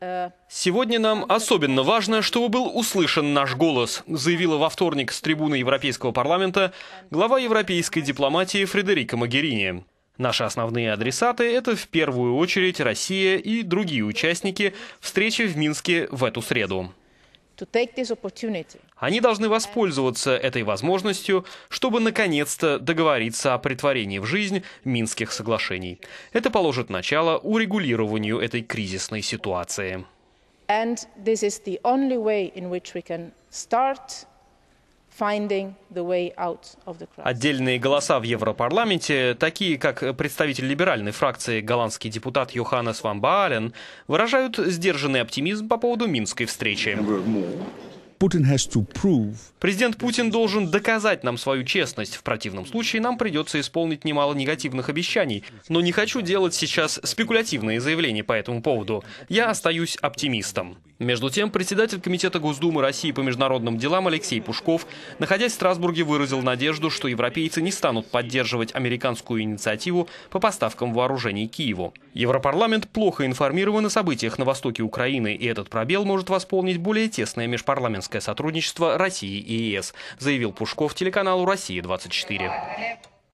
Э, Сегодня нам особенно важно, чтобы был услышан наш голос, заявила во вторник с трибуны Европейского парламента глава европейской дипломатии Фредерика Магерини. Наши основные адресаты – это в первую очередь Россия и другие участники встречи в Минске в эту среду. Они должны воспользоваться этой возможностью, чтобы наконец-то договориться о притворении в жизнь Минских соглашений. Это положит начало урегулированию этой кризисной ситуации. Отдельные голоса в Европарламенте, такие как представитель либеральной фракции голландский депутат Йоханнес Ван Баален, выражают сдержанный оптимизм по поводу Минской встречи. Президент Путин должен доказать нам свою честность. В противном случае нам придется исполнить немало негативных обещаний. Но не хочу делать сейчас спекулятивные заявления по этому поводу. Я остаюсь оптимистом. Между тем, председатель Комитета Госдумы России по международным делам Алексей Пушков, находясь в Страсбурге, выразил надежду, что европейцы не станут поддерживать американскую инициативу по поставкам вооружений Киеву. Европарламент плохо информирован о событиях на востоке Украины, и этот пробел может восполнить более тесное межпарламентское экономическое сотрудничество России и ЕС, заявил Пушков телеканалу «Россия-24».